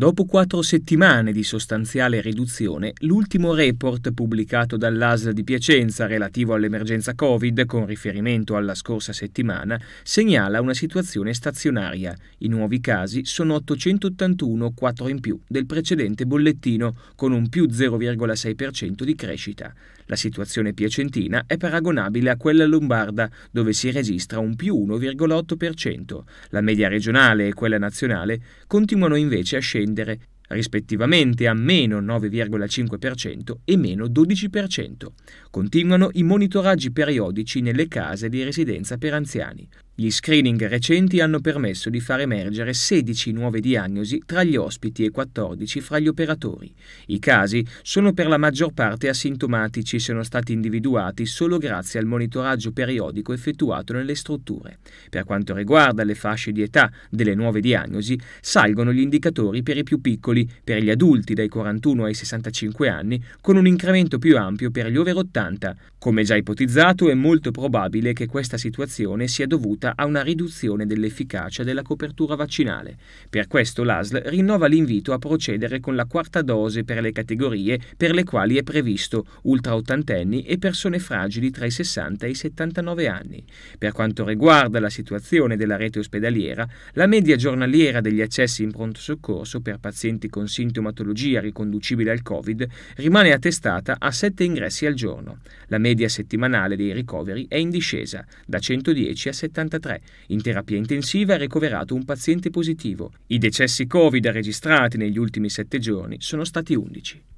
Dopo quattro settimane di sostanziale riduzione, l'ultimo report pubblicato dall'ASL di Piacenza relativo all'emergenza Covid con riferimento alla scorsa settimana segnala una situazione stazionaria. I nuovi casi sono 881, 4 in più del precedente bollettino, con un più 0,6% di crescita. La situazione piacentina è paragonabile a quella lombarda, dove si registra un più 1,8%. La media regionale e quella nazionale continuano invece a scendere scendere, rispettivamente a meno 9,5% e meno 12%. Continuano i monitoraggi periodici nelle case di residenza per anziani. Gli screening recenti hanno permesso di far emergere 16 nuove diagnosi tra gli ospiti e 14 fra gli operatori. I casi sono per la maggior parte asintomatici e sono stati individuati solo grazie al monitoraggio periodico effettuato nelle strutture. Per quanto riguarda le fasce di età delle nuove diagnosi, salgono gli indicatori per i più piccoli, per gli adulti dai 41 ai 65 anni, con un incremento più ampio per gli over 80. Come già ipotizzato, è molto probabile che questa situazione sia dovuta a una riduzione dell'efficacia della copertura vaccinale. Per questo l'ASL rinnova l'invito a procedere con la quarta dose per le categorie per le quali è previsto ultraottantenni e persone fragili tra i 60 e i 79 anni. Per quanto riguarda la situazione della rete ospedaliera, la media giornaliera degli accessi in pronto soccorso per pazienti con sintomatologia riconducibile al Covid rimane attestata a 7 ingressi al giorno. La media settimanale dei ricoveri è in discesa da 110 a 73. 2003. In terapia intensiva ha ricoverato un paziente positivo. I decessi Covid registrati negli ultimi sette giorni sono stati 11.